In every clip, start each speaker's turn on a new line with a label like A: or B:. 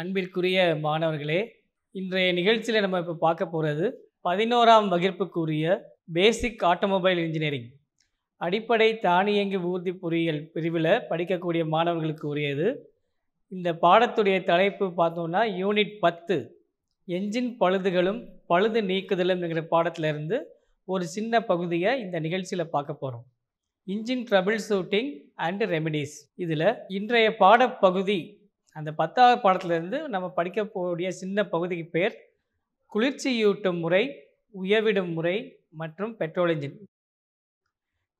A: அன்பிற்குரிய மாணவர்களே இன்றைய நிகழ்ச்சியில் நம்ம இப்போ பார்க்க போகிறது பதினோராம் வகுப்புக்குரிய பேசிக் ஆட்டோமொபைல் இன்ஜினியரிங் அடிப்படை தானியங்கி ஊர்தி பொறியியல் பிரிவில் படிக்கக்கூடிய மாணவர்களுக்கு உரியது இந்த பாடத்துடைய தலைப்பு பார்த்தோம்னா யூனிட் பத்து என்ஜின் பழுதுகளும் பழுது நீக்குதலும் என்கிற பாடத்திலிருந்து ஒரு சின்ன பகுதியை இந்த நிகழ்ச்சியில் பார்க்க போகிறோம் engine troubleshooting and remedies இதில் இன்றைய பாடப்பகுதி அந்த பத்தாவது பாடத்துலேருந்து நம்ம படிக்கக்கூடிய சின்ன பகுதிக்கு பேர் குளிர்ச்சியூட்டும் முறை உயவிடும் முறை மற்றும் பெட்ரோல் இன்ஜின்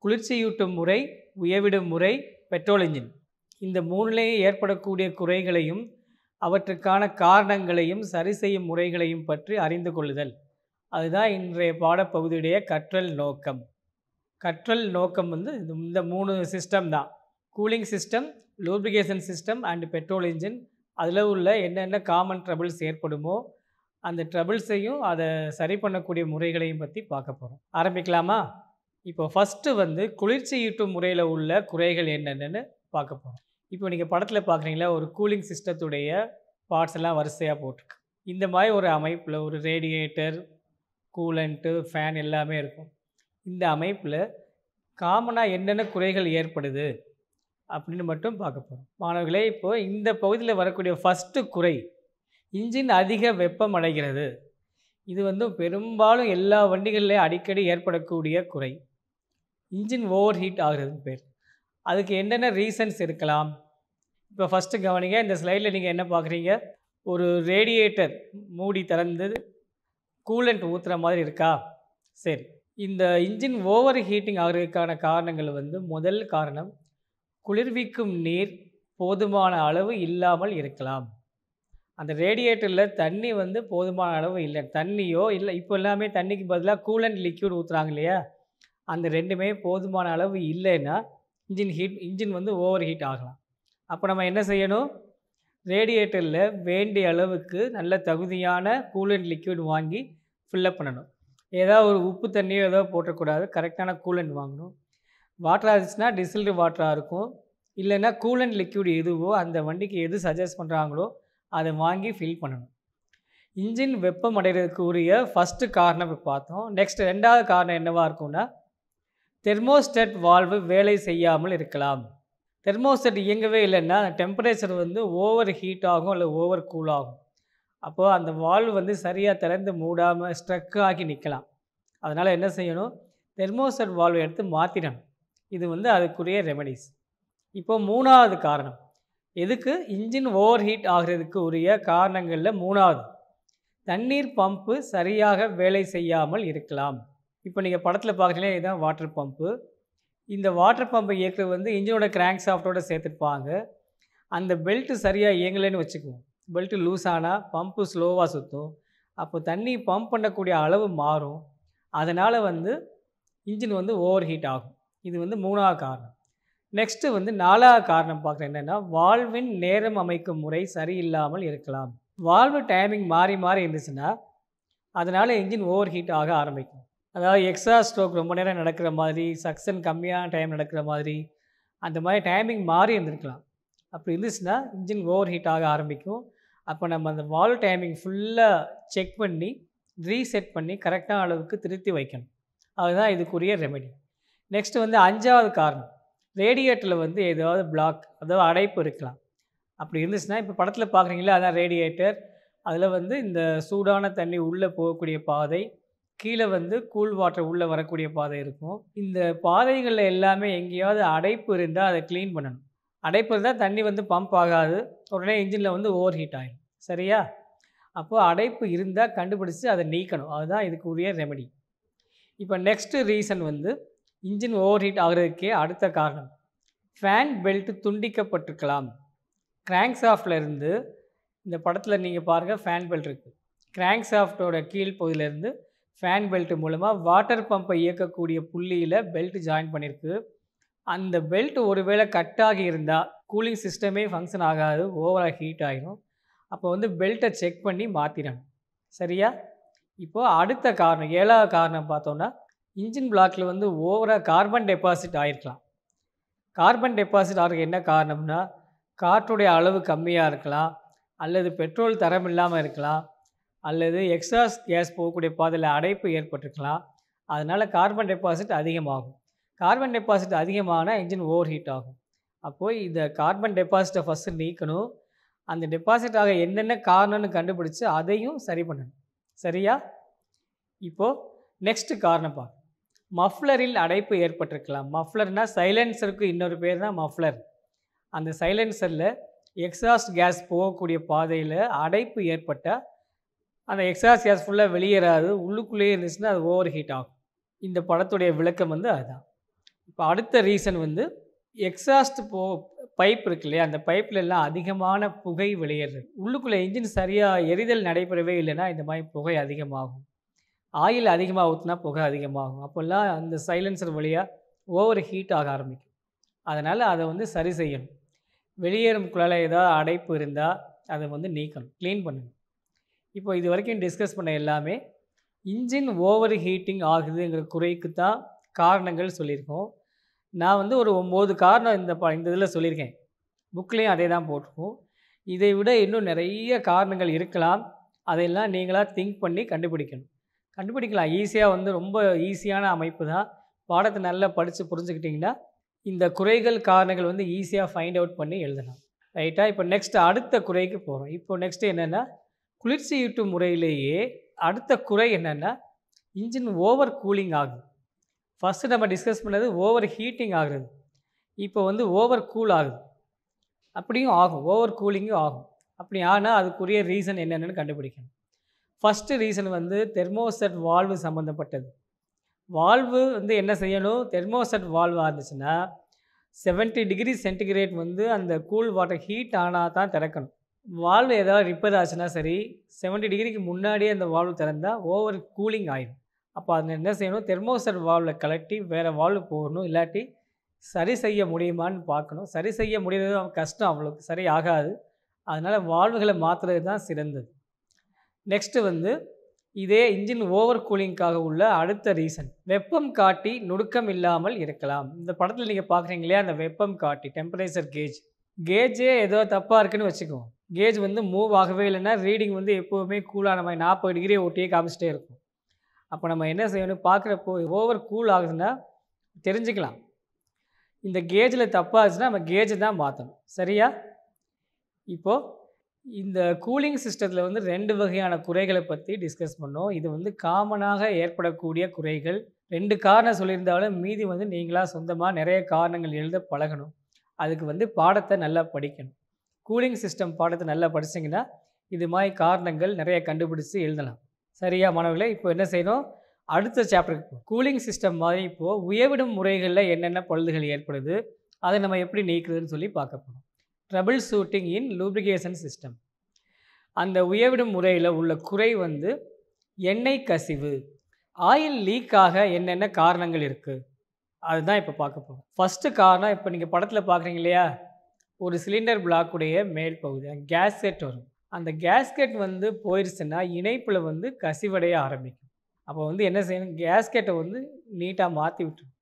A: குளிர்ச்சியூட்டும் முறை உயவிடும் முறை பெட்ரோல் இன்ஜின் இந்த மூணுலேயே ஏற்படக்கூடிய குறைகளையும் அவற்றுக்கான காரணங்களையும் சரி செய்யும் முறைகளையும் பற்றி அறிந்து கொள்ளுதல் அதுதான் இன்றைய பாடப்பகுதியுடைய கற்றல் நோக்கம் கற்றல் நோக்கம் வந்து இந்த மூணு சிஸ்டம் தான் cooling system lubrication system and petrol engine அதில் உள்ள என்னென்ன காமன் ட்ரபிள்ஸ் ஏற்படுமோ அந்த ட்ரபிள்ஸையும் அதை சரி பண்ணக்கூடிய முறைகளையும் பற்றி பார்க்க போகிறோம் ஆரம்பிக்கலாமா இப்போ ஃபஸ்ட்டு வந்து குளிர்ச்சியூட்டும் முறையில் உள்ள குறைகள் என்னென்னு பார்க்க போகிறோம் இப்போ நீங்கள் படத்தில் பார்க்குறீங்களா ஒரு கூலிங் சிஸ்டத்துடைய பார்ட்ஸ் எல்லாம் வரிசையாக போட்டிருக்கு இந்த மாதிரி ஒரு அமைப்பில் ஒரு ரேடியேட்டர் கூலண்ட்டு ஃபேன் எல்லாமே இருக்கும் இந்த அமைப்பில் காமனாக என்னென்ன குறைகள் ஏற்படுது அப்படின்னு மட்டும் பார்க்க போகிறோம் மாணவர்களே இப்போது இந்த பகுதியில் வரக்கூடிய ஃபஸ்ட்டு குறை இன்ஜின் அதிக வெப்பம் அடைகிறது இது வந்து பெரும்பாலும் எல்லா வண்டிகள்லேயும் அடிக்கடி ஏற்படக்கூடிய குறை இன்ஜின் ஓவர் ஹீட் ஆகிறதுன்னு பேர் அதுக்கு என்னென்ன ரீசன்ஸ் இருக்கலாம் இப்போ ஃபஸ்ட்டு கவனிங்க இந்த ஸ்லைடில் நீங்கள் என்ன பார்க்குறீங்க ஒரு ரேடியேட்டர் மூடி திறந்து கூலண்ட் ஊற்றுற மாதிரி இருக்கா சரி இந்த இன்ஜின் ஓவர் ஹீட்டிங் ஆகிறதுக்கான காரணங்கள் வந்து முதல் காரணம் குளிர்விக்கும் நீர் போதுமான அளவு இல்லாமல் இருக்கலாம் அந்த ரேடியேட்டரில் தண்ணி வந்து போதுமான அளவு இல்லை தண்ணியோ இல்லை இப்போ எல்லாமே தண்ணிக்கு பதிலாக கூலண்ட் லிக்யூட் ஊற்றுறாங்க இல்லையா அந்த ரெண்டுமே போதுமான அளவு இல்லைன்னா இன்ஜின் ஹீட் இன்ஜின் வந்து ஓவர் ஹீட் ஆகலாம் அப்போ நம்ம என்ன செய்யணும் ரேடியேட்டரில் வேண்டிய அளவுக்கு நல்ல தகுதியான கூலண்ட் லிக்யூட் வாங்கி ஃபில்லப் பண்ணணும் ஏதாவது ஒரு உப்பு தண்ணியோ ஏதோ போட்டக்கூடாது கரெக்டான கூலண்ட் வாங்கணும் வாட்டராக இருந்துச்சுன்னா டிசில்டு வாட்டராக இருக்கும் இல்லைன்னா கூல் அண்ட் லிக்யூட் எதுவோ அந்த வண்டிக்கு எது சஜஸ்ட் பண்ணுறாங்களோ அதை வாங்கி ஃபில் பண்ணணும் இன்ஜின் வெப்பம் அடைகிறதுக்கு உரிய ஃபஸ்ட்டு காரணம் பார்த்தோம் நெக்ஸ்ட் ரெண்டாவது காரணம் என்னவாக இருக்கும்னா தெர்மோஸ்டெட் வால்வு வேலை செய்யாமல் இருக்கலாம் தெர்மோஸ்டெட் இயங்கவே இல்லைன்னா டெம்பரேச்சர் வந்து ஓவர் ஹீட் ஆகும் இல்லை ஓவர் கூல் ஆகும் அப்போது அந்த வால்வு வந்து சரியாக திறந்து மூடாமல் ஸ்ட்ரக் ஆகி நிற்கலாம் அதனால் என்ன செய்யணும் தெர்மோஸ்டெட் வால்வை எடுத்து மாற்றிடணும் இது வந்து அதுக்குரிய ரெமடிஸ் இப்போ மூணாவது காரணம் எதுக்கு இன்ஜின் ஓவர் ஹீட் ஆகிறதுக்கு உரிய காரணங்களில் மூணாவது தண்ணீர் பம்பு சரியாக வேலை செய்யாமல் இருக்கலாம் இப்போ நீங்கள் படத்தில் பார்க்குறீங்களே இதுதான் வாட்டர் பம்பு இந்த வாட்டர் பம்பை இயக்கிறது வந்து இன்ஜினோட கிராங்க் சாஃப்டோடு சேர்த்துருப்பாங்க அந்த பெல்ட்டு சரியாக இயங்கலைன்னு வச்சுக்குவோம் பெல்ட்டு லூஸ் ஆனால் பம்பு ஸ்லோவாக சுற்றும் அப்போ தண்ணி பம்ப் பண்ணக்கூடிய அளவு மாறும் அதனால் வந்து இன்ஜின் வந்து ஓவர் ஹீட் ஆகும் இது வந்து மூணாவது காரணம் நெக்ஸ்ட்டு வந்து நாலாவது காரணம் பார்க்குறேன் என்னென்னா வாழ்வின் நேரம் அமைக்கும் முறை சரியில்லாமல் இருக்கலாம் வாழ்வு டைமிங் மாறி மாறி இருந்துச்சுன்னா அதனால் இன்ஜின் ஓவர் ஹீட் ஆக ஆரம்பிக்கும் அதாவது எக்ஸ்ட்ரா ஸ்ட்ரோக் ரொம்ப நேரம் நடக்கிற மாதிரி சக்ஸன் கம்மியான டைம் நடக்கிற மாதிரி அந்த மாதிரி டைமிங் மாறி இருந்திருக்கலாம் அப்படி இருந்துச்சுன்னா இன்ஜின் ஓவர் ஹீட் ஆக ஆரம்பிக்கும் அப்போ நம்ம அந்த வால் டைமிங் ஃபுல்லாக செக் பண்ணி ரீசெட் பண்ணி கரெக்டான அளவுக்கு திருத்தி வைக்கணும் அதுதான் இதுக்குரிய ரெமெடி நெக்ஸ்ட்டு வந்து அஞ்சாவது காரணம் ரேடியேட்டரில் வந்து ஏதாவது பிளாக் அதாவது அடைப்பு இருக்கலாம் அப்படி இருந்துச்சுன்னா இப்போ படத்தில் பார்க்குறீங்களா அதான் ரேடியேட்டர் அதில் வந்து இந்த சூடான தண்ணி உள்ளே போகக்கூடிய பாதை கீழே வந்து கூல் வாட்டர் உள்ளே வரக்கூடிய பாதை இருக்கும் இந்த பாதைகளில் எல்லாமே எங்கேயாவது அடைப்பு இருந்தால் அதை க்ளீன் பண்ணணும் அடைப்பு இருந்தால் தண்ணி வந்து பம்ப் ஆகாது உடனே இன்ஜினில் வந்து ஓவர் ஹீட் ஆகிடும் சரியா அப்போது அடைப்பு இருந்தால் கண்டுபிடிச்சி அதை நீக்கணும் அதுதான் இதுக்குரிய ரெமெடி இப்போ நெக்ஸ்ட்டு ரீசன் வந்து இன்ஜின் ஓவர் ஹீட் ஆகிறதுக்கே அடுத்த காரணம் ஃபேன் பெல்ட்டு துண்டிக்கப்பட்டிருக்கலாம் கிராங்க்ஸ் இருந்து இந்த படத்தில் நீங்கள் பாருங்கள் ஃபேன் பெல்ட் இருக்குது கிராங்க்ஸ் ஆஃப்டோட கீழ்ப்பகுதியிலேருந்து ஃபேன் பெல்ட் மூலமாக வாட்டர் பம்பை இயக்கக்கூடிய புள்ளியில் பெல்ட் ஜாயின் பண்ணியிருக்கு அந்த பெல்ட் ஒருவேளை கட் ஆகி இருந்தால் கூலிங் சிஸ்டமே ஃபங்க்ஷன் ஆகாது ஓவராக ஹீட் ஆகிடும் அப்போ வந்து பெல்ட்டை செக் பண்ணி மாற்றிடணும் சரியா இப்போது அடுத்த காரணம் ஏழாவது காரணம் பார்த்தோன்னா இன்ஜின் பிளாக்கில் வந்து ஓவராக கார்பன் டெபாசிட் ஆகிருக்கலாம் கார்பன் டெபாசிட் ஆகிறதுக்கு என்ன காரணம்னா காற்றுடைய அளவு கம்மியாக இருக்கலாம் அல்லது பெட்ரோல் தரம் இல்லாமல் இருக்கலாம் அல்லது எக்ஸாஸ் கேஸ் போகக்கூடிய பாதையில் அடைப்பு ஏற்பட்டிருக்கலாம் அதனால் கார்பன் டெபாசிட் அதிகமாகும் கார்பன் டெபாசிட் அதிகமானால் இன்ஜின் ஓவர் ஹீட் ஆகும் அப்போது இந்த கார்பன் டெபாசிட்டை ஃபஸ்ட்டு நீக்கணும் அந்த டெபாசிட்டாக என்னென்ன காரணம்னு கண்டுபிடிச்சி அதையும் சரி பண்ணணும் சரியா இப்போது நெக்ஸ்ட்டு காரணம் பார்க்கணும் மஃப்ளரில் அடைப்பு ஏற்பட்டிருக்கலாம் மஃப்ளர்னா சைலன்சருக்கு இன்னொரு பேர் தான் மஃப்ளர் அந்த சைலன்சரில் எக்ஸாஸ்ட் கேஸ் போகக்கூடிய பாதையில் அடைப்பு ஏற்பட்டால் அந்த எக்ஸாஸ்ட் கேஸ் ஃபுல்லாக வெளியேறாது உள்ளுக்குள்ளேயே இருந்துச்சுன்னா அது ஓவர் ஹீட் ஆகும் இந்த படத்துடைய விளக்கம் வந்து அதுதான் இப்போ அடுத்த ரீசன் வந்து எக்ஸாஸ்ட் போ பைப் இருக்கு இல்லையா அந்த எல்லாம் அதிகமான புகை வெளியேறது உள்ளுக்குள்ளே இன்ஜின் சரியாக எரிதல் நடைபெறவே இல்லைன்னா இந்த மாதிரி புகை அதிகமாகும் ஆயில் அதிகமாக ஊற்றினா புகை அதிகமாகும் அப்போல்லாம் அந்த சைலன்சர் வழியாக ஓவர் ஹீட் ஆக ஆரம்பிக்கும் அதனால் அதை வந்து சரி செய்யணும் வெளியேறும் குழலை ஏதாவது அடைப்பு இருந்தால் அதை வந்து நீக்கணும் க்ளீன் பண்ணணும் இப்போ இது வரைக்கும் டிஸ்கஸ் பண்ண எல்லாமே இன்ஜின் ஓவர் ஹீட்டிங் ஆகுதுங்கிற குறைக்கு தான் காரணங்கள் சொல்லியிருக்கோம் நான் வந்து ஒரு ஒம்பது காரணம் இந்த ப இந்த இதில் சொல்லியிருக்கேன் புக்லேயும் அதே தான் போட்டிருக்கோம் இதை விட இன்னும் நிறைய காரணங்கள் இருக்கலாம் அதையெல்லாம் நீங்களாக திங்க் பண்ணி கண்டுபிடிக்கணும் கண்டுபிடிக்கலாம் ஈஸியாக வந்து ரொம்ப ஈஸியான அமைப்பு தான் பாடத்தை நல்லா படித்து புரிஞ்சுக்கிட்டிங்கன்னா இந்த குறைகள் காரணங்கள் வந்து ஈஸியாக ஃபைண்ட் அவுட் பண்ணி எழுதலாம் ரைட்டாக இப்போ நெக்ஸ்ட் அடுத்த குறைக்கு போகிறோம் இப்போ நெக்ஸ்ட் என்னென்னா குளிர்ச்சியூட்டு முறையிலேயே அடுத்த குறை என்னென்னா இன்ஜின் ஓவர் கூலிங் ஆகுது ஃபஸ்ட்டு நம்ம டிஸ்கஸ் பண்ணது ஓவர் ஹீட்டிங் ஆகுறது இப்போ வந்து ஓவர் கூல் ஆகுது அப்படியும் ஆகும் ஓவர் கூலிங்கும் ஆகும் அப்படி ஆனால் அதுக்குரிய ரீசன் என்னென்னு கண்டுபிடிக்கணும் ஃபஸ்ட்டு ரீசன் வந்து தெர்மோசெட் வால்வு சம்மந்தப்பட்டது வால்வு வந்து என்ன செய்யணும் தெர்மோசெட் வால்வு இருந்துச்சுன்னா செவன்ட்டி டிகிரி சென்டிகிரேட் வந்து அந்த கூல் வாட்டர் ஹீட் ஆனால் தான் திறக்கணும் வால்வு ஏதாவது ரிப்பேர் ஆச்சுன்னா சரி செவன்ட்டி டிகிரிக்கு முன்னாடியே அந்த வால்வு திறந்தால் ஓவர் கூலிங் ஆகிடும் அப்போ அதில் என்ன செய்யணும் தெர்மோசெட் வால்வில் கலட்டி வேறு வால்வு போகணும் இல்லாட்டி சரி செய்ய முடியுமான்னு பார்க்கணும் சரி செய்ய முடியறது கஷ்டம் அவ்வளோக்கு சரி ஆகாது அதனால் வால்வுகளை மாற்றுறது தான் சிறந்தது நெக்ஸ்ட்டு வந்து இதே இன்ஜின் ஓவர் கூலிங்காக உள்ள அடுத்த ரீசன் வெப்பம் காட்டி நுடுக்கம் இல்லாமல் இருக்கலாம் இந்த படத்தில் நீங்கள் பார்க்குறீங்க இல்லையா அந்த வெப்பம் காட்டி டெம்பரேச்சர் கேஜ் கேஜே ஏதோ தப்பாக இருக்குன்னு வச்சுக்குவோம் கேஜ் வந்து மூவ் ஆகவே இல்லைன்னா ரீடிங் வந்து எப்போவுமே கூலான மாதிரி நாற்பது டிகிரி ஓட்டியே காமிச்சிட்டே இருக்கும் அப்போ நம்ம என்ன செய்யணும் பார்க்குறப்போ ஓவர் கூல் ஆகுதுன்னா தெரிஞ்சுக்கலாம் இந்த கேஜில் தப்பாச்சுன்னா நம்ம கேஜை தான் மாற்றணும் சரியா இப்போது இந்த கூலிங் சிஸ்டத்தில் வந்து ரெண்டு வகையான குறைகளை பற்றி டிஸ்கஸ் பண்ணோம் இது வந்து காமனாக ஏற்படக்கூடிய குறைகள் ரெண்டு காரணம் சொல்லியிருந்தாலும் மீதி வந்து நீங்களாக சொந்தமாக நிறைய காரணங்கள் எழுத பழகணும் அதுக்கு வந்து பாடத்தை நல்லா படிக்கணும் கூலிங் சிஸ்டம் பாடத்தை நல்லா படிச்சிங்கன்னா இது மாதிரி காரணங்கள் நிறைய கண்டுபிடிச்சி எழுதலாம் சரியா மாணவர்களே இப்போ என்ன செய்யணும் அடுத்த சாப்டருக்கு கூலிங் சிஸ்டம் மாதிரி இப்போது உயவிடும் முறைகளில் என்னென்ன பழுதுகள் ஏற்படுது அதை நம்ம எப்படி நீக்குதுன்னு சொல்லி பார்க்க போகிறோம் troubleshooting in lubrication system அந்த உயர்விடும் முறையில் உள்ள குறை வந்து எண்ணெய் கசிவு ஆயில் லீக்காக என்னென்ன காரணங்கள் இருக்குது அதுதான் இப்போ பார்க்க போகிறோம் ஃபஸ்ட்டு காரணம் இப்போ நீங்கள் படத்தில் பார்க்குறீங்க இல்லையா ஒரு சிலிண்டர் பிளாக்குடைய மேல் பகுதி கேஸ்கெட் வரும் அந்த கேஸ்கெட் வந்து போயிடுச்சுன்னா இணைப்பில் வந்து கசிவடைய ஆரம்பிக்கும் அப்போ வந்து என்ன செய்யணும் கேஸ்கெட்டை வந்து நீட்டாக மாற்றி விட்டுரும்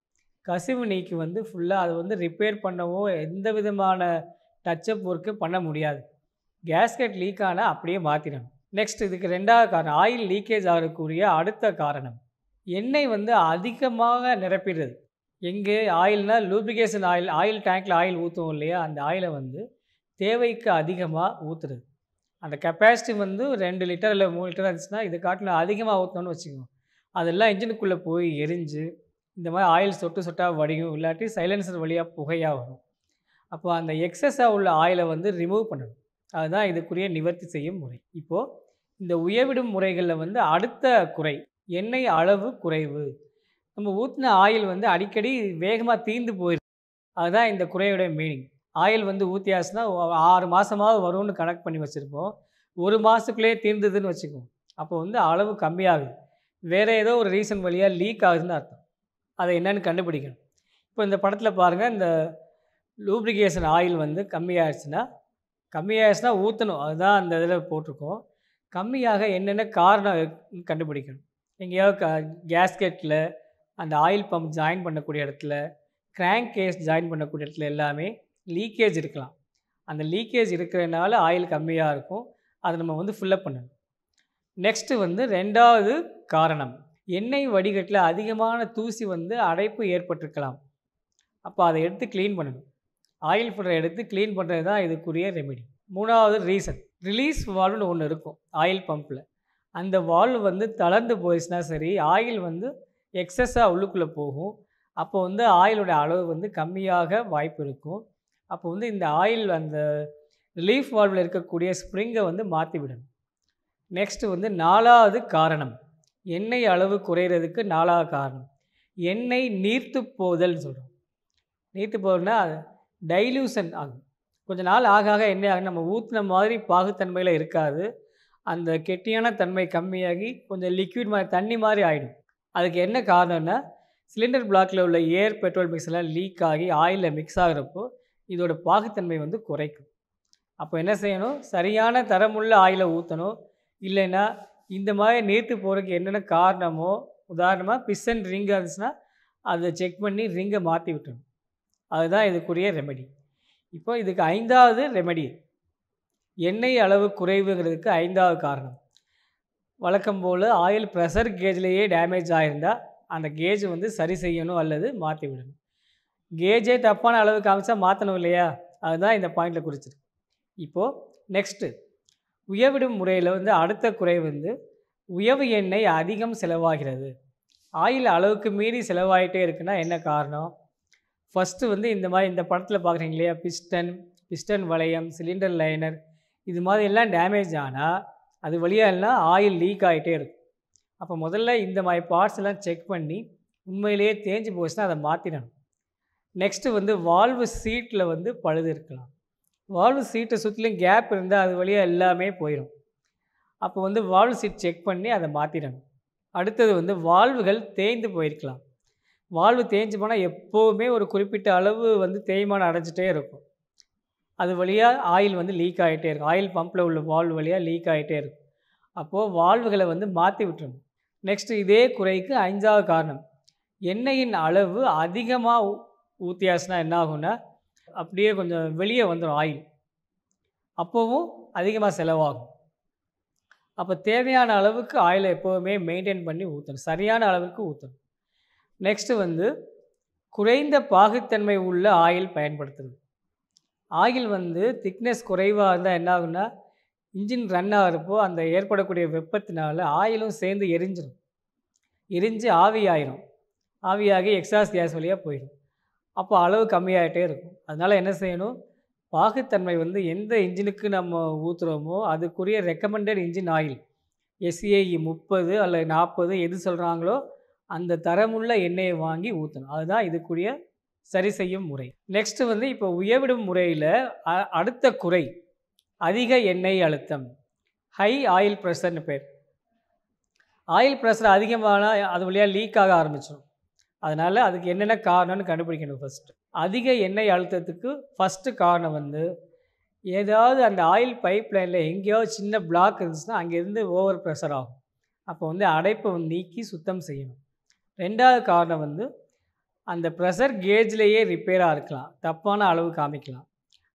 A: கசிவு நீக்கி வந்து ஃபுல்லாக அதை வந்து ரிப்பேர் பண்ணவோ எந்த விதமான டச்சப் ஒர்க்கு பண்ண முடியாது கேஸ்கெட் லீக் ஆனால் அப்படியே மாற்றிடணும் நெக்ஸ்ட் இதுக்கு ரெண்டாவது காரணம் ஆயில் லீக்கேஜ் ஆகக்கூடிய அடுத்த காரணம் எண்ணெய் வந்து அதிகமாக நிரப்பிடுறது எங்கே ஆயில்னால் லூப்ளிகேஷன் ஆயில் ஆயில் டேங்க்கில் ஆயில் ஊற்றுவோம் இல்லையா அந்த ஆயிலை வந்து தேவைக்கு அதிகமாக ஊற்றுறது அந்த கெப்பாசிட்டி வந்து ரெண்டு லிட்டர் இல்லை மூணு லிட்டர் இருந்துச்சுன்னா இதை காட்டில் அதிகமாக ஊற்றணும்னு வச்சுக்கோங்க அதெல்லாம் இன்ஜினுக்குள்ளே போய் எரிஞ்சு இந்த மாதிரி ஆயில் சொட்டு சொட்டாக வடியும் இல்லாட்டி சைலன்சர் வழியாக புகையாக வரும் அப்போ அந்த எக்ஸஸாக உள்ள ஆயிலை வந்து ரிமூவ் பண்ணணும் அதுதான் இதுக்குரிய நிவர்த்தி செய்யும் முறை இப்போது இந்த உயவிடும் முறைகளில் வந்து அடுத்த குறை எண்ணெய் அளவு குறைவு நம்ம ஊற்றின ஆயில் வந்து அடிக்கடி வேகமாக தீந்து போயிடுது அதுதான் இந்த குறையுடைய மீனிங் ஆயில் வந்து ஊற்றியாச்சுன்னா ஆறு மாதமாக வரும்னு கனெக்ட் பண்ணி வச்சுருப்போம் ஒரு மாதத்துக்குள்ளேயே தீர்ந்ததுன்னு வச்சுக்கோம் அப்போ வந்து அளவு கம்மியாகுது வேறு ஏதோ ஒரு ரீசன் வழியாக லீக் ஆகுதுன்னு அர்த்தம் அதை என்னென்னு கண்டுபிடிக்கணும் இப்போ இந்த படத்தில் பாருங்கள் இந்த லூப்ரிகேஷன் ஆயில் வந்து கம்மியாகிடுச்சுன்னா கம்மியாகிடுச்சுன்னா ஊற்றணும் அதுதான் அந்த இதில் போட்டிருக்கோம் கம்மியாக என்னென்ன காரணம் கண்டுபிடிக்கணும் எங்கேயாவது க கேஸ்கெட்டில் அந்த ஆயில் பம்ப் ஜாயின் பண்ணக்கூடிய இடத்துல கிராங்க் கேஸ் ஜாயின் பண்ணக்கூடிய இடத்துல எல்லாமே லீக்கேஜ் இருக்கலாம் அந்த லீக்கேஜ் இருக்கிறதுனால ஆயில் கம்மியாக இருக்கும் அதை நம்ம வந்து ஃபில்லப் பண்ணணும் நெக்ஸ்ட்டு வந்து ரெண்டாவது காரணம் எண்ணெய் வடிகட்டில் அதிகமான தூசி வந்து அடைப்பு ஏற்பட்டிருக்கலாம் அப்போ அதை எடுத்து க்ளீன் பண்ணணும் ஆயில் ஃபில்டரை எடுத்து க்ளீன் பண்ணுறது தான் இதுக்குரிய ரெமிடி மூணாவது ரீசன் ரிலீஸ் வால்வ்னு ஒன்று இருக்கும் ஆயில் பம்பில் அந்த வால்வ் வந்து தளர்ந்து போயிடுச்சுன்னா சரி ஆயில் வந்து எக்ஸஸாக உள்ளுக்குள்ளே போகும் அப்போ வந்து ஆயிலோட அளவு வந்து கம்மியாக வாய்ப்பு இருக்கும் அப்போ வந்து இந்த ஆயில் அந்த ரிலீஃப் வால்வில் இருக்கக்கூடிய ஸ்ப்ரிங்கை வந்து மாற்றி விடணும் நெக்ஸ்ட்டு வந்து நாலாவது காரணம் எண்ணெய் அளவு குறையிறதுக்கு நாலாவது காரணம் எண்ணெய் நீர்த்து போதல்னு சொல்கிறோம் நீர்த்து போதல்னால் டைல்யூஷன் ஆகும் கொஞ்ச நாள் ஆக ஆக என்ன ஆகும் நம்ம ஊற்றின மாதிரி பாகுத்தன்மையில் இருக்காது அந்த கெட்டியான தன்மை கம்மியாகி கொஞ்சம் லிக்விட் மாதிரி தண்ணி மாதிரி ஆகிடும் அதுக்கு என்ன காரணம்னா சிலிண்டர் பிளாக்கில் உள்ள ஏர் பெட்ரோல் மிக்ஸ் எல்லாம் லீக் ஆகி ஆயிலில் மிக்ஸ் ஆகிறப்போ இதோட பாகுத்தன்மை வந்து குறைக்கும் அப்போ என்ன செய்யணும் சரியான தரமுள்ள ஆயிலை ஊற்றணும் இல்லைன்னா இந்த மாதிரி நீர்த்து போகிறதுக்கு என்னென்ன காரணமோ உதாரணமாக அண்ட் ரிங்காக இருந்துச்சுன்னா அதை செக் பண்ணி ரிங்கை மாற்றி விட்டணும் அதுதான் இதுக்குரிய ரெமெடி இப்போ இதுக்கு ஐந்தாவது ரெமெடி எண்ணெய் அளவு குறைவுங்கிறதுக்கு ஐந்தாவது காரணம் வழக்கம் போல் ஆயில் ப்ரெஷர் கேஜ்லேயே டேமேஜ் ஆகியிருந்தால் அந்த கேஜ் வந்து சரி செய்யணும் அல்லது மாற்றி விடணும் கேஜே தப்பான அளவு காமிச்சா மாற்றணும் இல்லையா அதுதான் இந்த பாயிண்டில் குறிச்சிருக்கு இப்போது நெக்ஸ்ட்டு உயவிடும் முறையில் வந்து அடுத்த குறை வந்து உயவு எண்ணெய் அதிகம் செலவாகிறது ஆயில் அளவுக்கு மீறி செலவாகிட்டே இருக்குன்னா என்ன காரணம் ஃபஸ்ட்டு வந்து இந்த மாதிரி இந்த படத்தில் பார்க்குறீங்களே பிஸ்டன் பிஸ்டன் வளையம் சிலிண்டர் லைனர் இது மாதிரி எல்லாம் டேமேஜ் ஆனால் அது வழியாக எல்லாம் ஆயில் லீக் ஆகிட்டே இருக்கும் அப்போ முதல்ல இந்த மாதிரி பார்ட்ஸ் எல்லாம் செக் பண்ணி உண்மையிலேயே தேஞ்சு போச்சுன்னா அதை மாற்றிடணும் நெக்ஸ்ட்டு வந்து வால்வு சீட்டில் வந்து பழுது இருக்கலாம் வால்வு சீட்டை சுற்றிலும் கேப் இருந்தால் அது வழியாக எல்லாமே போயிடும் அப்போ வந்து வால்வு சீட் செக் பண்ணி அதை மாற்றிடணும் அடுத்தது வந்து வால்வுகள் தேய்ந்து போயிருக்கலாம் வாழ்வு தேஞ்சு போனால் எப்போவுமே ஒரு குறிப்பிட்ட அளவு வந்து தேய்மானம் அடைஞ்சிட்டே இருக்கும் அது வழியாக ஆயில் வந்து லீக் ஆகிட்டே இருக்கும் ஆயில் பம்பில் உள்ள வால்வ் வழியாக லீக் ஆகிட்டே இருக்கும் அப்போது வால்வுகளை வந்து மாற்றி விட்டுரும் நெக்ஸ்ட்டு இதே குறைக்கு அஞ்சாவது காரணம் எண்ணெயின் அளவு அதிகமாக ஊற்றியாச்சுன்னா என்ன ஆகும்னா அப்படியே கொஞ்சம் வெளியே வந்துடும் ஆயில் அப்போவும் அதிகமாக செலவாகும் அப்போ தேவையான அளவுக்கு ஆயிலை எப்போவுமே மெயின்டைன் பண்ணி ஊற்றணும் சரியான அளவுக்கு ஊற்றணும் நெக்ஸ்ட்டு வந்து குறைந்த பாகுத்தன்மை உள்ள ஆயில் பயன்படுத்துறது ஆயில் வந்து திக்னஸ் குறைவாக இருந்தால் என்ன ஆகுனா இன்ஜின் ரன் ஆகிறப்போ அந்த ஏற்படக்கூடிய வெப்பத்தினால் ஆயிலும் சேர்ந்து எரிஞ்சிடும் எரிஞ்சு ஆவியாயிரும் ஆவியாகி எக்ஸாஸ் கேஸ் வழியாக போயிடும் அப்போ அளவு கம்மியாகிட்டே இருக்கும் அதனால் என்ன செய்யணும் பாகுத்தன்மை வந்து எந்த இன்ஜினுக்கு நம்ம ஊற்றுறோமோ அதுக்குரிய ரெக்கமெண்டட் இன்ஜின் ஆயில் எஸ்ஏஇ முப்பது அல்லது நாற்பது எது சொல்கிறாங்களோ அந்த தரமுள்ள எண்ணெயை வாங்கி ஊற்றணும் அதுதான் இதுக்குரிய சரி செய்யும் முறை நெக்ஸ்ட்டு வந்து இப்போ உயர்விடும் முறையில் அடுத்த குறை அதிக எண்ணெய் அழுத்தம் ஹை ஆயில் ப்ரெஷர்னு பேர் ஆயில் ப்ரெஷர் அதிகமான அது வழியாக லீக் ஆக ஆரம்பிச்சிடும் அதனால் அதுக்கு என்னென்ன காரணம்னு கண்டுபிடிக்கணும் ஃபஸ்ட்டு அதிக எண்ணெய் அழுத்தத்துக்கு ஃபஸ்ட்டு காரணம் வந்து ஏதாவது அந்த ஆயில் பைப் லைனில் எங்கேயாவது சின்ன பிளாக் இருந்துச்சுன்னா அங்கேருந்து ஓவர் ப்ரெஷர் ஆகும் அப்போ வந்து அடைப்பை நீக்கி சுத்தம் செய்யணும் ரெண்டாவது காரணம் வந்து அந்த ப்ரெஷர் கேஜ்லேயே ரிப்பேராக இருக்கலாம் தப்பான அளவு காமிக்கலாம்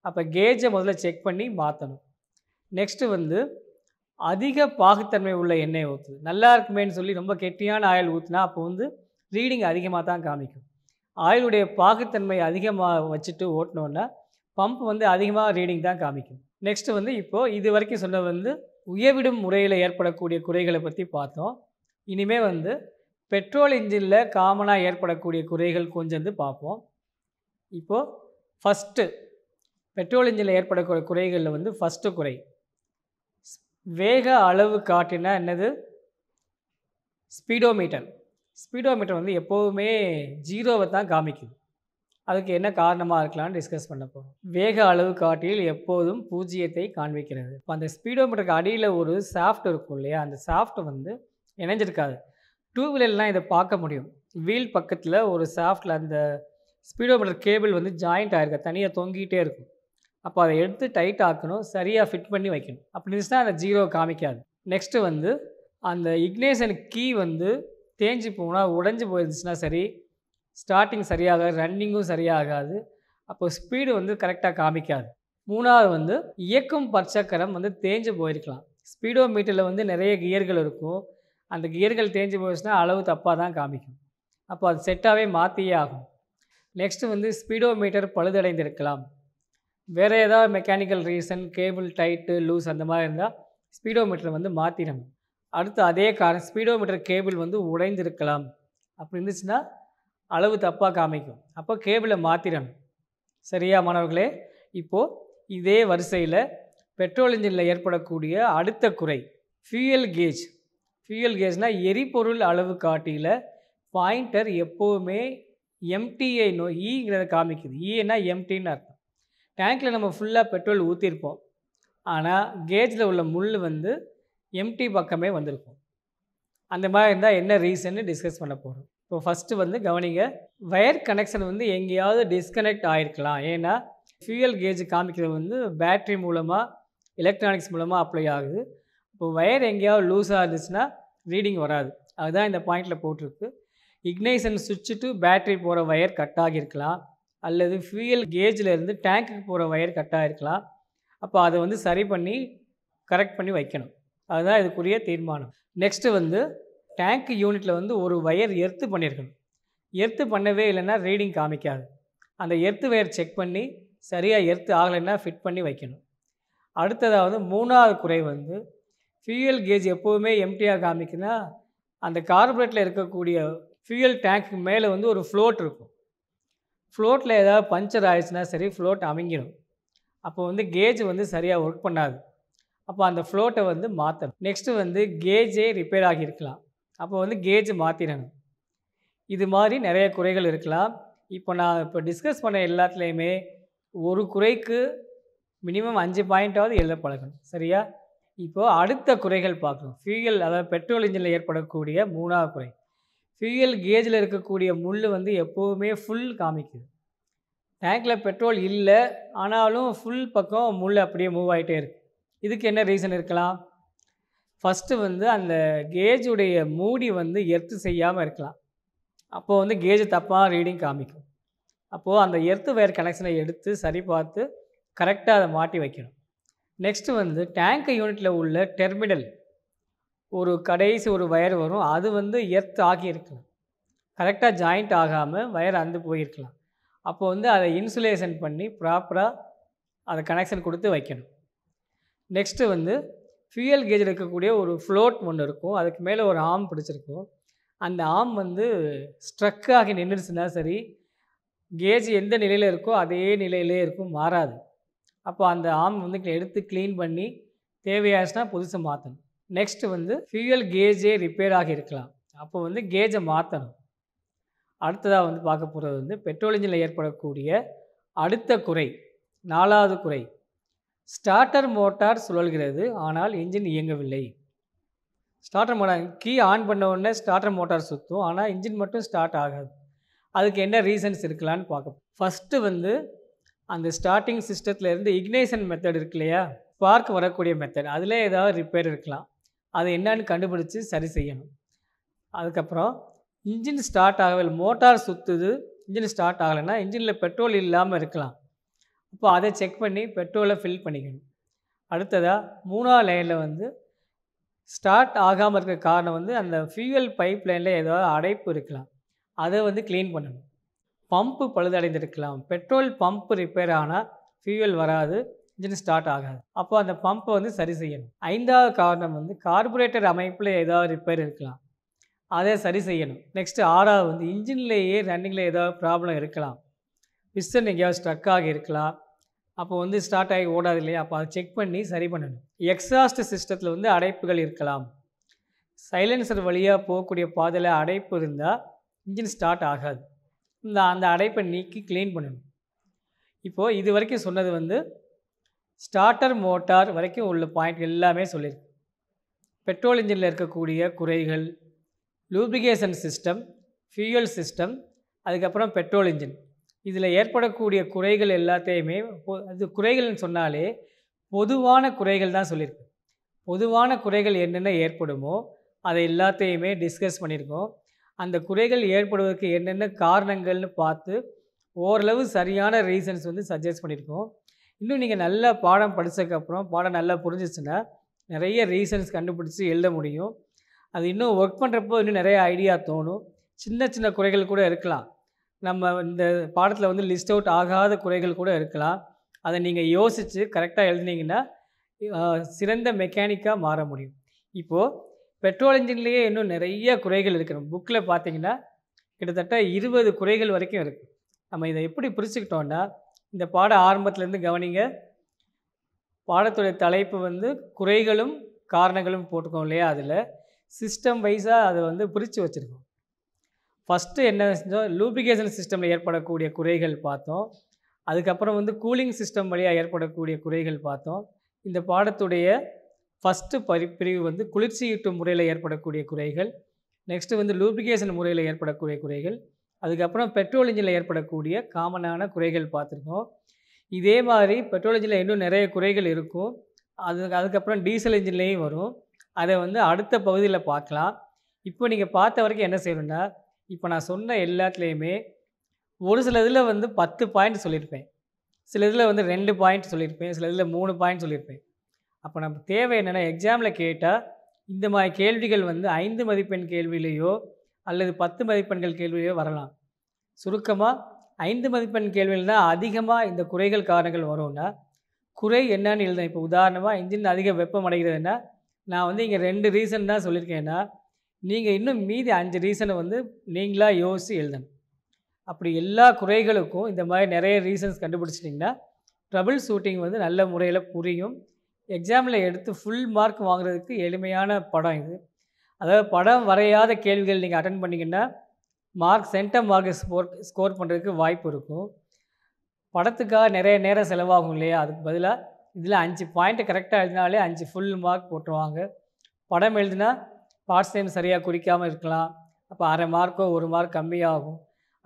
A: அப்போ கேஜை முதல்ல செக் பண்ணி மாற்றணும் நெக்ஸ்ட்டு வந்து அதிக பாகுத்தன்மை உள்ள எண்ணெய் ஊற்றுது நல்லா இருக்குமேனு சொல்லி ரொம்ப கெட்டியான ஆயில் ஊற்றுனா அப்போ வந்து ரீடிங் அதிகமாக தான் காமிக்கும் ஆயிலுடைய பாகுத்தன்மை அதிகமாக வச்சுட்டு ஓட்டினோன்னா பம்ப் வந்து அதிகமாக ரீடிங் தான் காமிக்கும் நெக்ஸ்ட்டு வந்து இப்போது இது வரைக்கும் சொன்னது வந்து உயவிடும் முறையில் ஏற்படக்கூடிய குறைகளை பற்றி பார்த்தோம் இனிமேல் வந்து பெட்ரோல் இன்ஜினில் காமனாக ஏற்படக்கூடிய குறைகள் கொஞ்சம் வந்து பார்ப்போம் இப்போது ஃபஸ்ட்டு பெட்ரோல் இன்ஜினில் ஏற்படக்கூடிய குறைகளில் வந்து ஃபஸ்ட்டு குறை வேக அளவு காட்டினா என்னது ஸ்பீடோமீட்டர் ஸ்பீடோமீட்டர் வந்து எப்போவுமே ஜீரோவை தான் காமிக்குது அதுக்கு என்ன காரணமாக இருக்கலாம்னு டிஸ்கஸ் பண்ண போகிறோம் வேக அளவு காட்டியில் எப்போதும் பூஜ்ஜியத்தை காண்பிக்கிறது இப்போ அந்த ஸ்பீடோமீட்டருக்கு அடியில் ஒரு சாஃப்ட் இருக்கும் இல்லையா அந்த சாஃப்ட் வந்து இணைஞ்சிருக்காது டூ வீலர்லாம் இதை பார்க்க முடியும் வீல் பக்கத்தில் ஒரு சாஃப்டில் அந்த ஸ்பீடோமீட்டர் கேபிள் வந்து ஜாயிண்ட் ஆகிருக்க தனியாக தொங்கிகிட்டே இருக்கும் அப்போ அதை எடுத்து டைட் ஆக்கணும் சரியாக ஃபிட் பண்ணி வைக்கணும் அப்படி இருந்துச்சுன்னா அந்த ஜீரோ காமிக்காது நெக்ஸ்ட்டு வந்து அந்த இக்னேஷன் கீ வந்து தேஞ்சு போனால் உடஞ்சி போயிருந்துச்சுன்னா சரி ஸ்டார்டிங் சரியாக ரன்னிங்கும் சரியாகாது அப்போ ஸ்பீடு வந்து கரெக்டாக காமிக்காது மூணாவது வந்து இயக்கும் பற்சக்கரம் வந்து தேஞ்சு போயிருக்கலாம் ஸ்பீடோ மீட்டரில் வந்து நிறைய கியர்கள் இருக்கும் அந்த கியர்கள் தேஞ்சு போச்சுன்னா அளவு தப்பாக தான் காமிக்கும் அப்போ அது செட்டாகவே மாற்றியே ஆகும் நெக்ஸ்ட்டு வந்து ஸ்பீடோ மீட்டர் பழுதடைந்திருக்கலாம் வேறு ஏதாவது mechanical reason cable tight loose அந்த மாதிரி இருந்தால் ஸ்பீடோ மீட்டரை வந்து மாற்றிடணும் அடுத்து அதே காரணம் ஸ்பீடோ மீட்டர் கேபிள் வந்து உடைந்திருக்கலாம் அப்படி இருந்துச்சுன்னா அளவு தப்பாக காமிக்கும் அப்போ கேபிளை மாற்றிடணும் சரியா மாணவர்களே இப்போது இதே வரிசையில் பெட்ரோல் இன்ஜினில் ஏற்படக்கூடிய அடுத்த குறை ஃபியூயல் கேஜ் ஃபியூயல் கேஸ்னால் எரிபொருள் அளவு காட்டியில் பாயிண்டர் எப்போவுமே எம்டிஐ நோ ஈங்கிறத e காமிக்குது ஈனா e எம்டின்னு அர்த்தம் டேங்க்கில் நம்ம ஃபுல்லாக பெட்ரோல் ஊற்றிருப்போம் ஆனால் கேஜில் உள்ள முள் வந்து எம்டி பக்கமே வந்திருக்கும் அந்த மாதிரி இருந்தால் என்ன ரீசன்னு டிஸ்கஸ் பண்ண போகிறோம் இப்போ ஃபஸ்ட்டு வந்து கவனிங்க வயர் கனெக்ஷன் வந்து எங்கேயாவது டிஸ்கனெக்ட் ஆகிருக்கலாம் ஏன்னா ஃபியூயல் கேஜ் காமிக்கிறது வந்து பேட்ரி மூலமாக எலக்ட்ரானிக்ஸ் மூலமாக அப்ளை ஆகுது இப்போ வயர் எங்கேயாவது லூஸ் ஆகுதுச்சுன்னா ரீடிங் வராது அதுதான் இந்த பாயிண்டில் போட்டிருக்கு இக்னைசன் சுவிட்சு டு பேட்ரி போகிற ஒயர் கட் ஆகியிருக்கலாம் அல்லது ஃபியூயல் கேஜிலேருந்து டேங்க்குக்கு போகிற ஒயர் கட் ஆகிருக்கலாம் அப்போ அதை வந்து சரி பண்ணி கரெக்ட் பண்ணி வைக்கணும் அதுதான் இதுக்குரிய தீர்மானம் நெக்ஸ்ட்டு வந்து டேங்க் யூனிட்டில் வந்து ஒரு ஒயர் எர்த்து பண்ணியிருக்கணும் எர்த்து பண்ணவே இல்லைன்னா ரீடிங் காமிக்காது அந்த எர்த்து ஒயர் செக் பண்ணி சரியாக எர்த்து ஆகலைன்னா ஃபிட் பண்ணி வைக்கணும் அடுத்ததாவது மூணாவது குறை வந்து ஃபியூயல் கேஜ் எப்போவுமே எம்டியாக காமிக்குன்னா அந்த கார்பரேட்டில் இருக்கக்கூடிய ஃபியூயல் டேங்க்கு மேலே வந்து ஒரு ஃப்ளோட் இருக்கும் ஃப்ளோட்டில் ஏதாவது பஞ்சர் ஆயிடுச்சுன்னா சரி ஃப்ளோட் அமைங்கிடும் அப்போ வந்து கேஜ் வந்து சரியாக ஒர்க் பண்ணாது அப்போ அந்த ஃப்ளோட்டை வந்து மாற்றணும் நெக்ஸ்ட்டு வந்து கேஜே ரிப்பேர் ஆகியிருக்கலாம் அப்போ வந்து கேஜ் மாற்றிடணும் இது மாதிரி நிறைய குறைகள் இருக்கலாம் இப்போ நான் இப்போ டிஸ்கஸ் பண்ண எல்லாத்துலேயுமே ஒரு குறைக்கு மினிமம் அஞ்சு பாயிண்ட்டாவது எழுத பழகணும் சரியா இப்போது அடுத்த குறைகள் பார்க்கணும் ஃபியூயல் அதாவது பெட்ரோல் இன்ஜினில் ஏற்படக்கூடிய மூணாவது குறை ஃபியூயல் கேஜில் இருக்கக்கூடிய முள் வந்து எப்போவுமே ஃபுல் காமிக்குது டேங்கில் பெட்ரோல் இல்லை ஆனாலும் ஃபுல் பக்கம் முள் அப்படியே மூவ் ஆகிட்டே இருக்குது இதுக்கு என்ன ரீசன் இருக்கலாம் ஃபஸ்ட்டு வந்து அந்த கேஜுடைய மூடி வந்து எர்த்து செய்யாமல் இருக்கலாம் அப்போது வந்து கேஜ் தப்பாக ரீடிங் காமிக்கும் அப்போது அந்த எர்த்து வயர் கனெக்ஷனை எடுத்து சரி பார்த்து கரெக்டாக அதை மாட்டி வைக்கணும் நெக்ஸ்ட்டு வந்து டேங்க் யூனிட்டில் உள்ள டெர்மினல் ஒரு கடைசி ஒரு வயர் வரும் அது வந்து எர்த் ஆகி இருக்கலாம் கரெக்டாக ஜாயிண்ட் ஆகாமல் வயர் அந்து போயிருக்கலாம் அப்போ வந்து அதை இன்சுலேஷன் பண்ணி ப்ராப்பராக அதை கனெக்ஷன் கொடுத்து வைக்கணும் நெக்ஸ்ட்டு வந்து ஃபியூயல் கேஜ் இருக்கக்கூடிய ஒரு ஃப்ளோட் ஒன்று இருக்கும் அதுக்கு மேலே ஒரு ஆம் பிடிச்சிருக்கும் அந்த ஆம் வந்து ஸ்ட்ரக் ஆகி நின்றுச்சுன்னா சரி கேஜ் எந்த நிலையில் இருக்கோ அதே நிலையிலே இருக்கும் மாறாது அப்போ அந்த ஆம் வந்து எடுத்து க்ளீன் பண்ணி தேவையாச்சுன்னா புதுசு மாற்றணும் நெக்ஸ்ட்டு வந்து ஃபியூயல் கேஜே ரிப்பேர் ஆகி இருக்கலாம் அப்போ வந்து கேஜை மாற்றணும் அடுத்ததாக வந்து பார்க்க போகிறது வந்து பெட்ரோல் இன்ஜினில் ஏற்படக்கூடிய அடுத்த குறை நாலாவது குறை ஸ்டார்டர் மோட்டார் சுழல்கிறது ஆனால் இன்ஜின் இயங்கவில்லை ஸ்டார்டர் மோட்டார் கீ ஆன் பண்ண உடனே ஸ்டார்டர் மோட்டார் சுற்றும் ஆனால் இன்ஜின் மட்டும் ஸ்டார்ட் ஆகாது அதுக்கு என்ன ரீசன்ஸ் இருக்கலான்னு பார்க்க ஃபஸ்ட்டு வந்து அந்த ஸ்டார்டிங் இருந்து இக்னேஷன் மெத்தட் இருக்கு இல்லையா ஸ்பார்க் வரக்கூடிய மெத்தட் அதில் ஏதாவது ரிப்பேர் இருக்கலாம் அது என்னன்னு கண்டுபிடிச்சி சரி செய்யணும் அதுக்கப்புறம் இன்ஜின் ஸ்டார்ட் ஆகவில் மோட்டார் சுற்றுது இன்ஜின் ஸ்டார்ட் ஆகலைன்னா இன்ஜினில் பெட்ரோல் இல்லாமல் இருக்கலாம் அப்போ அதை செக் பண்ணி பெட்ரோலை ஃபில் பண்ணிக்கணும் அடுத்ததாக மூணாவது லைனில் வந்து ஸ்டார்ட் ஆகாமல் இருக்க காரணம் வந்து அந்த ஃபியூவல் பைப் லைனில் ஏதாவது அடைப்பு இருக்கலாம் அதை வந்து க்ளீன் பண்ணணும் பம்பு பழுதடைந்திருக்கலாம் பெட்ரோல் பம்ப் ரிப்பேர் ஆனால் ஃபியூவல் வராது இன்ஜின் ஸ்டார்ட் ஆகாது அப்போ அந்த பம்பை வந்து சரி செய்யணும் ஐந்தாவது காரணம் வந்து கார்பரேட்டர் அமைப்பில் ஏதாவது ரிப்பேர் இருக்கலாம் அதை சரி செய்யணும் நெக்ஸ்ட்டு ஆறாவது வந்து இன்ஜின்லேயே ரன்னிங்கில் ஏதாவது ப்ராப்ளம் இருக்கலாம் பிஸ்டன் எங்கேயாவது ஸ்ட்ரக் ஆகி இருக்கலாம் அப்போ வந்து ஸ்டார்ட் ஆகி ஓடாது இல்லையா அப்போ அதை செக் பண்ணி சரி பண்ணணும் எக்ஸாஸ்ட் சிஸ்டத்தில் வந்து அடைப்புகள் இருக்கலாம் சைலன்சர் வழியாக போகக்கூடிய பாதையில் அடைப்பு இருந்தால் இன்ஜின் ஸ்டார்ட் ஆகாது இந்த அந்த அடைப்பை நீக்கி க்ளீன் பண்ணணும் இப்போது இது வரைக்கும் சொன்னது வந்து ஸ்டார்டர் மோட்டார் வரைக்கும் உள்ள பாயிண்ட் எல்லாமே சொல்லியிருக்கு பெட்ரோல் இன்ஜினில் இருக்கக்கூடிய குறைகள் லூப்ரிகேஷன் சிஸ்டம் ஃபியூயல் சிஸ்டம் அதுக்கப்புறம் பெட்ரோல் இன்ஜின் இதில் ஏற்படக்கூடிய குறைகள் எல்லாத்தையுமே அது குறைகள்னு சொன்னாலே பொதுவான குறைகள் தான் சொல்லியிருக்கு பொதுவான குறைகள் என்னென்ன ஏற்படுமோ அதை எல்லாத்தையுமே டிஸ்கஸ் பண்ணியிருக்கோம் அந்த குறைகள் ஏற்படுவதற்கு என்னென்ன காரணங்கள்னு பார்த்து ஓரளவு சரியான ரீசன்ஸ் வந்து சஜஸ்ட் பண்ணியிருக்கோம் இன்னும் நீங்கள் நல்லா பாடம் படித்ததுக்கப்புறம் பாடம் நல்லா புரிஞ்சிச்சுன்னா நிறைய ரீசன்ஸ் கண்டுபிடிச்சி எழுத முடியும் அது இன்னும் ஒர்க் பண்ணுறப்போ இன்னும் நிறைய ஐடியா தோணும் சின்ன சின்ன குறைகள் கூட இருக்கலாம் நம்ம இந்த பாடத்தில் வந்து லிஸ்ட் அவுட் ஆகாத குறைகள் கூட இருக்கலாம் அதை நீங்கள் யோசித்து கரெக்டாக எழுதினீங்கன்னா சிறந்த மெக்கானிக்காக மாற முடியும் இப்போது பெட்ரோல் இன்ஜின்லேயே இன்னும் நிறைய குறைகள் இருக்குது புக்கில் பார்த்தீங்கன்னா கிட்டத்தட்ட இருபது குறைகள் வரைக்கும் இருக்குது நம்ம இதை எப்படி பிரிச்சுக்கிட்டோன்னா இந்த பாட ஆரம்பத்துலேருந்து கவனிங்க பாடத்துடைய தலைப்பு வந்து குறைகளும் காரணங்களும் போட்டுக்கோம் இல்லையா அதில் சிஸ்டம் வைஸாக அதை வந்து பிரித்து வச்சுருக்கோம் ஃபஸ்ட்டு என்ன செஞ்சோம் லூப்ளிகேஷன் சிஸ்டமில் ஏற்படக்கூடிய குறைகள் பார்த்தோம் அதுக்கப்புறம் வந்து கூலிங் சிஸ்டம் வழியாக ஏற்படக்கூடிய குறைகள் பார்த்தோம் இந்த பாடத்துடைய ஃபஸ்ட்டு பரி பிரிவு வந்து குளிர்ச்சியூட்டும் முறையில் ஏற்படக்கூடிய குறைகள் நெக்ஸ்ட்டு வந்து லூப்ளிகேஷன் முறையில் ஏற்படக்கூடிய குறைகள் அதுக்கப்புறம் பெட்ரோல் இன்ஜினில் ஏற்படக்கூடிய காமனான குறைகள் பார்த்துருக்கோம் இதே மாதிரி பெட்ரோல் இன்ஜினில் இன்னும் நிறைய குறைகள் இருக்கும் அது அதுக்கப்புறம் டீசல் இன்ஜின்லேயும் வரும் அதை வந்து அடுத்த பகுதியில் பார்க்கலாம் இப்போ நீங்கள் பார்த்த வரைக்கும் என்ன செய்யணும்னா இப்போ நான் சொன்ன எல்லாத்துலேயுமே ஒரு சில இதில் வந்து பத்து பாயிண்ட் சொல்லியிருப்பேன் சில இதில் வந்து ரெண்டு பாயிண்ட் சொல்லியிருப்பேன் சில இதில் மூணு பாயிண்ட் சொல்லியிருப்பேன் அப்போ நம்ம தேவை என்னென்னா எக்ஸாமில் கேட்டால் இந்த மாதிரி கேள்விகள் வந்து ஐந்து மதிப்பெண் கேள்வியிலேயோ அல்லது பத்து மதிப்பெண்கள் கேள்வியிலேயோ வரலாம் சுருக்கமாக ஐந்து மதிப்பெண் கேள்வியில் தான் அதிகமாக இந்த குறைகள் காரணங்கள் வரும்னா குறை என்னன்னு எழுதணும் இப்போ உதாரணமாக இன்ஜின் அதிக வெப்பம் அடைகிறதுன்னா நான் வந்து இங்கே ரெண்டு ரீசன் தான் சொல்லியிருக்கேன்னா நீங்கள் இன்னும் மீதி அஞ்சு ரீசனை வந்து நீங்களாக யோசித்து எழுதணும் அப்படி எல்லா குறைகளுக்கும் இந்த மாதிரி நிறைய ரீசன்ஸ் கண்டுபிடிச்சிட்டிங்கன்னா ட்ரபிள் ஷூட்டிங் வந்து நல்ல முறையில் புரியும் எக்ஸாமில் எடுத்து ஃபுல் மார்க் வாங்குறதுக்கு எளிமையான படம் இது அதாவது படம் வரையாத கேள்விகள் நீங்கள் அட்டன் பண்ணிங்கன்னா mark centum mark score score பண்ணுறதுக்கு வாய்ப்பு இருக்கும் படத்துக்காக நிறைய நேரம் செலவாகும் இல்லையா அதுக்கு பதிலாக இதில் அஞ்சு பாயிண்ட்டு கரெக்டாக எழுதினாலே அஞ்சு ஃபுல் மார்க் போட்டுருவாங்க படம் எழுதுனா பார்ட்ஸ் டைம் சரியாக குறிக்காமல் இருக்கலாம் அப்போ அரை மார்க்கோ ஒரு மார்க் கம்மியாகும்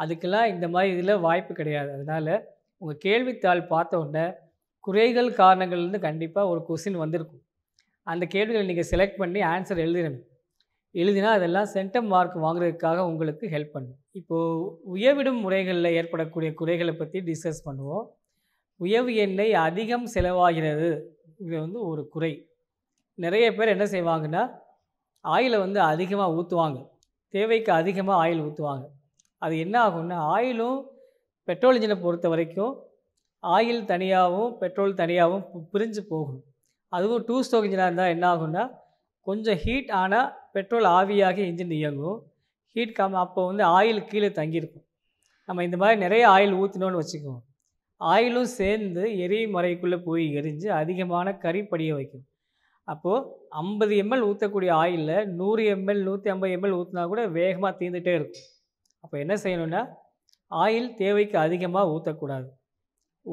A: அதுக்கெல்லாம் இந்த மாதிரி இதில் வாய்ப்பு கிடையாது அதனால் உங்கள் கேள்வித்தாள் பார்த்த உடனே குறைகள் காரணங்கள்லேருந்து கண்டிப்பாக ஒரு கொஸ்டின் வந்திருக்கும் அந்த கேள்விகளை நீங்கள் செலக்ட் பண்ணி ஆன்சர் எழுதிடணும் எழுதினா அதெல்லாம் சென்டம் மார்க் வாங்குறதுக்காக உங்களுக்கு ஹெல்ப் பண்ணும் இப்போது உயவிடும் முறைகளில் ஏற்படக்கூடிய குறைகளை பற்றி டிஸ்கஸ் பண்ணுவோம் உயவு எண்ணெய் அதிகம் செலவாகிறது இது வந்து ஒரு குறை நிறைய பேர் என்ன செய்வாங்கன்னா ஆயிலை வந்து அதிகமாக ஊற்றுவாங்க தேவைக்கு அதிகமாக ஆயில் ஊற்றுவாங்க அது என்ன ஆகும்னா ஆயிலும் பெட்ரோல் இன்ஜினை பொறுத்த வரைக்கும் ஆயில் தனியாகவும் பெட்ரோல் தனியாகவும் பிரிஞ்சு போகும் அதுவும் டூ ஸ்டோக் இன்ஜினாக இருந்தால் என்ன ஆகும்னா கொஞ்சம் ஹீட் ஆனால் பெட்ரோல் ஆவியாகி இன்ஜின் இயங்கும் ஹீட் கம் அப்போ வந்து ஆயில் கீழே தங்கியிருக்கும் நம்ம இந்த மாதிரி நிறைய ஆயில் ஊற்றினோன்னு வச்சுக்குவோம் ஆயிலும் சேர்ந்து எரியும் முறைக்குள்ளே போய் எரிஞ்சு அதிகமான கறி படிய வைக்கும் அப்போது ஐம்பது எம்எல் ஊற்றக்கூடிய ஆயிலில் நூறு எம்எல் நூற்றி ஐம்பது எம்எல் ஊற்றினா கூட வேகமாக தீர்ந்துகிட்டே இருக்கும் அப்போ என்ன செய்யணும்னா ஆயில் தேவைக்கு அதிகமாக ஊற்றக்கூடாது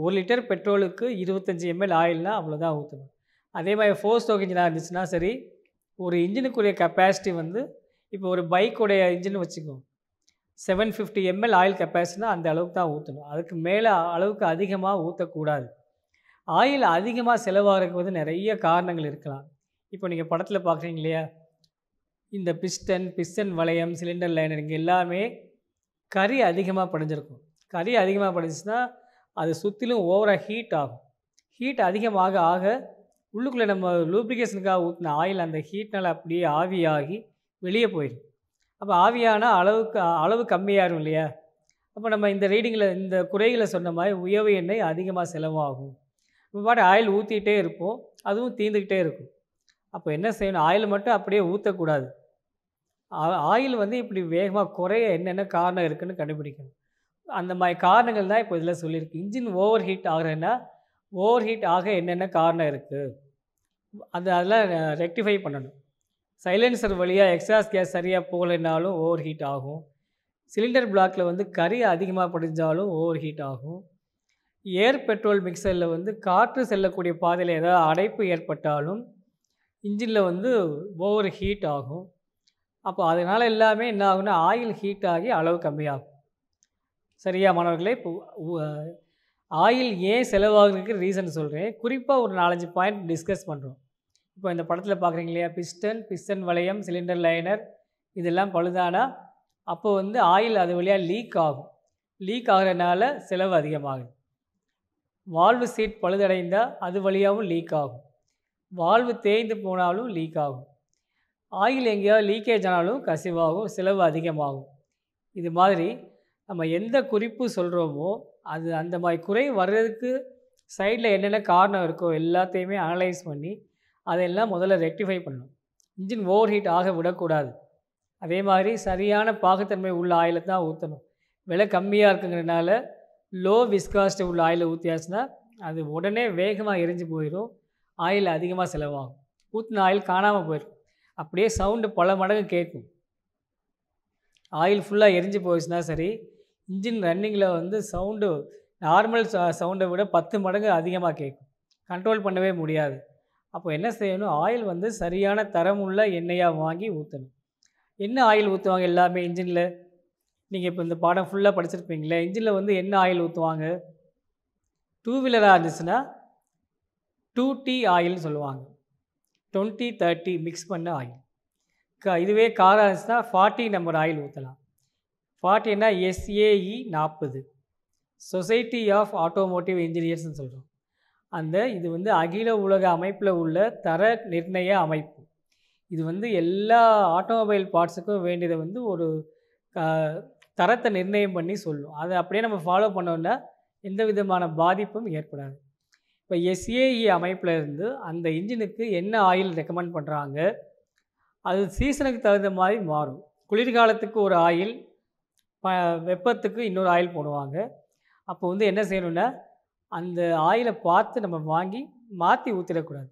A: ஒரு லிட்டர் பெட்ரோலுக்கு இருபத்தஞ்சி எம்எல் ஆயில்னா அவ்வளோதான் ஊற்றணும் அதே மாதிரி ஃபோர் ஸ்டோக் இன்ஜினாக இருந்துச்சுன்னா சரி ஒரு இன்ஜினுக்குரிய கெப்பாசிட்டி வந்து இப்போ ஒரு பைக்குடைய இன்ஜின் வச்சுக்கோங்க செவன் ஃபிஃப்டி எம்எல் ஆயில் கெப்பாசிட்டினா அந்த அளவுக்கு தான் ஊற்றணும் அதுக்கு மேலே அளவுக்கு அதிகமாக ஊற்றக்கூடாது ஆயில் அதிகமாக செலவாகிறதுக்கு வந்து நிறைய காரணங்கள் இருக்கலாம் இப்போ நீங்கள் படத்தில் பார்க்குறீங்க இல்லையா இந்த பிஸ்டன் பிஸ்டன் வளையம் சிலிண்டர் லைனர் இங்கே எல்லாமே கறி அதிகமாக படிஞ்சிருக்கும் கறி அதிகமாக படிஞ்சுன்னா அது சுற்றிலும் ஓவராக ஹீட் ஆகும் ஹீட் அதிகமாக ஆக உள்ளுக்குள்ளே நம்ம லூப்ரிகேஷனுக்காக ஊற்றின ஆயில் அந்த ஹீட்னால் அப்படியே ஆவியாகி வெளியே போயிடும் அப்போ ஆவியான அளவுக்கு அளவு கம்மியாகும் இல்லையா அப்போ நம்ம இந்த ரீடிங்கில் இந்த குறைகளை சொன்ன மாதிரி உயவு எண்ணெய் அதிகமாக செலவாகும் நம்ம பாட்டு ஆயில் ஊற்றிக்கிட்டே இருப்போம் அதுவும் தீர்ந்துக்கிட்டே இருக்கும் அப்போ என்ன செய்யணும் ஆயில் மட்டும் அப்படியே ஊற்றக்கூடாது ஆயில் வந்து இப்படி வேகமாக குறைய என்னென்ன காரணம் இருக்குதுன்னு கண்டுபிடிக்கணும் அந்த மாதிரி காரணங்கள் தான் இப்போ இதில் சொல்லியிருக்கு இன்ஜின் ஓவர் ஹீட் ஆகிறேன்னா ஓவர் ஹீட் ஆக என்னென்ன காரணம் இருக்குது அது அதெல்லாம் ரெக்டிஃபை பண்ணணும் சைலன்சர் வழியாக எக்ஸாஸ் கேஸ் சரியாக போகலைனாலும் ஓவர் ஹீட் ஆகும் சிலிண்டர் பிளாக்கில் வந்து கறி அதிகமாக படிஞ்சாலும் ஓவர் ஹீட் ஆகும் ஏர் பெட்ரோல் மிக்சரில் வந்து காற்று செல்லக்கூடிய பாதையில் ஏதாவது அடைப்பு ஏற்பட்டாலும் இன்ஜினில் வந்து ஓவர் ஹீட் ஆகும் அப்போ அதனால் எல்லாமே என்ன ஆகுன்னா ஆயில் ஹீட் ஆகி அளவு கம்மியாகும் சரியா மாணவர்களே இப்போ ஆயில் ஏன் செலவாகிறதுக்கு ரீசன் சொல்கிறேன் குறிப்பாக ஒரு நாலஞ்சு பாயிண்ட் டிஸ்கஸ் பண்ணுறோம் இப்போ இந்த படத்தில் பார்க்குறீங்க இல்லையா பிஸ்டன் பிஸ்டன் வளையம் சிலிண்டர் லைனர் இதெல்லாம் பழுதானா அப்போ வந்து ஆயில் அது வழியாக லீக் ஆகும் லீக் ஆகிறதுனால செலவு அதிகமாகுது வால்வு சீட் பழுதடைந்தால் அது வழியாகவும் லீக் ஆகும் வால்வு தேய்ந்து போனாலும் லீக் ஆகும் ஆயில் எங்கேயாவது லீக்கேஜ் ஆனாலும் கசிவாகும் செலவு அதிகமாகும் இது மாதிரி நம்ம எந்த குறிப்பு சொல்கிறோமோ அது அந்த மாதிரி குறை வர்றதுக்கு சைடில் என்னென்ன காரணம் இருக்கோ எல்லாத்தையுமே அனலைஸ் பண்ணி அதையெல்லாம் முதல்ல ரெக்டிஃபை பண்ணணும் இன்ஜின் ஓவர் ஹீட் ஆக விடக்கூடாது அதே மாதிரி சரியான பாகுத்தன்மை உள்ள ஆயிலை தான் ஊற்றணும் விலை கம்மியாக இருக்குங்கிறனால லோ விஸ்காஸ்ட்டு உள்ள ஆயிலை ஊற்றியாச்சுன்னா அது உடனே வேகமாக எரிஞ்சு போயிடும் ஆயில் அதிகமாக செலவாகும் ஊற்றின ஆயில் காணாமல் போயிடும் அப்படியே சவுண்டு பல மடங்கு கேட்கும் ஆயில் ஃபுல்லாக எரிஞ்சு போயிடுச்சுன்னா சரி இன்ஜின் ரன்னிங்கில் வந்து சவுண்டு நார்மல் சவுண்டை விட பத்து மடங்கு அதிகமாக கேட்கும் கண்ட்ரோல் பண்ணவே முடியாது அப்போ என்ன செய்யணும் ஆயில் வந்து சரியான தரமுள்ள எண்ணெயாக வாங்கி ஊற்றணும் என்ன ஆயில் ஊற்றுவாங்க எல்லாமே இன்ஜினில் நீங்கள் இப்போ இந்த பாடம் ஃபுல்லாக படிச்சிருப்பீங்களே இன்ஜினில் வந்து என்ன ஆயில் ஊற்றுவாங்க டூ வீலராக இருந்துச்சுன்னா டூ டீ ஆயில்னு சொல்லுவாங்க டுவெண்ட்டி தேர்ட்டி மிக்ஸ் பண்ண ஆயில் க இதுவே காராக இருந்துச்சுன்னா ஃபார்ட்டி நம்பர் ஆயில் ஊற்றலாம் பார்ட்டின்னா எஸ்ஏஇ e நாற்பது சொசைட்டி ஆஃப் ஆட்டோமோட்டிவ் இன்ஜினியர்ஸ்னு சொல்கிறோம் அந்த இது வந்து அகில உலக அமைப்பில் உள்ள தர நிர்ணய அமைப்பு இது வந்து எல்லா ஆட்டோமொபைல் பார்ட்ஸுக்கும் வேண்டியதை வந்து ஒரு தரத்தை நிர்ணயம் பண்ணி சொல்லும் அதை அப்படியே நம்ம ஃபாலோ பண்ணோன்னா எந்த விதமான பாதிப்பும் ஏற்படாது இப்போ எஸ்ஏஇ e அமைப்பில் இருந்து அந்த இன்ஜினுக்கு என்ன ஆயில் ரெக்கமெண்ட் பண்ணுறாங்க அது சீசனுக்கு தகுந்த மாதிரி மாறும் குளிர்காலத்துக்கு ஒரு ஆயில் வெப்பத்துக்கு இன்னொரு ஆயில் போடுவாங்க அப்போ வந்து என்ன செய்யணும்னா அந்த ஆயிலை பார்த்து நம்ம வாங்கி மாற்றி ஊற்றிடக்கூடாது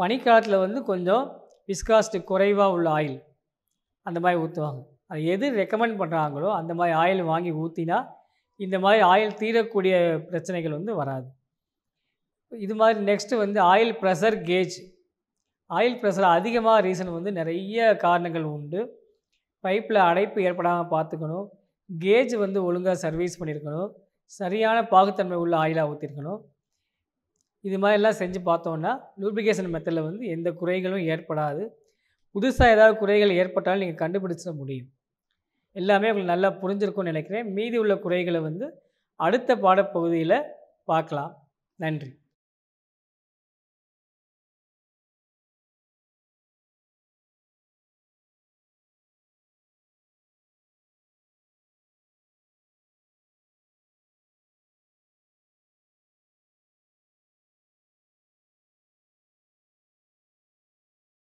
A: பனிக்காலத்தில் வந்து கொஞ்சம் விஸ்காஸ்ட் குறைவாக உள்ள ஆயில் அந்த மாதிரி ஊற்றுவாங்க அது எது ரெக்கமெண்ட் பண்ணுறாங்களோ அந்த மாதிரி ஆயில் வாங்கி ஊற்றினா இந்த மாதிரி ஆயில் தீரக்கூடிய பிரச்சனைகள் வந்து வராது இது மாதிரி நெக்ஸ்ட்டு வந்து oil pressure gauge oil pressure அதிகமாக ரீசன் வந்து நிறைய காரணங்கள் உண்டு பைப்பில் அடைப்பு ஏற்படாமல் பார்த்துக்கணும் கேஜ் வந்து ஒழுங்காக சர்வீஸ் பண்ணியிருக்கணும் சரியான பாகுத்தன்மை உள்ள ஆயிலாக ஊற்றிருக்கணும் இது மாதிரிலாம் செஞ்சு பார்த்தோன்னா லூப்ளிகேஷன் மெத்தடில் வந்து எந்த குறைகளும் ஏற்படாது புதுசாக ஏதாவது குறைகள் ஏற்பட்டாலும் நீங்கள் கண்டுபிடிச்சிட முடியும் எல்லாமே உங்களுக்கு நல்லா புரிஞ்சிருக்கும்னு நினைக்கிறேன் மீதி உள்ள குறைகளை வந்து அடுத்த பாடப்பகுதியில் பார்க்கலாம் நன்றி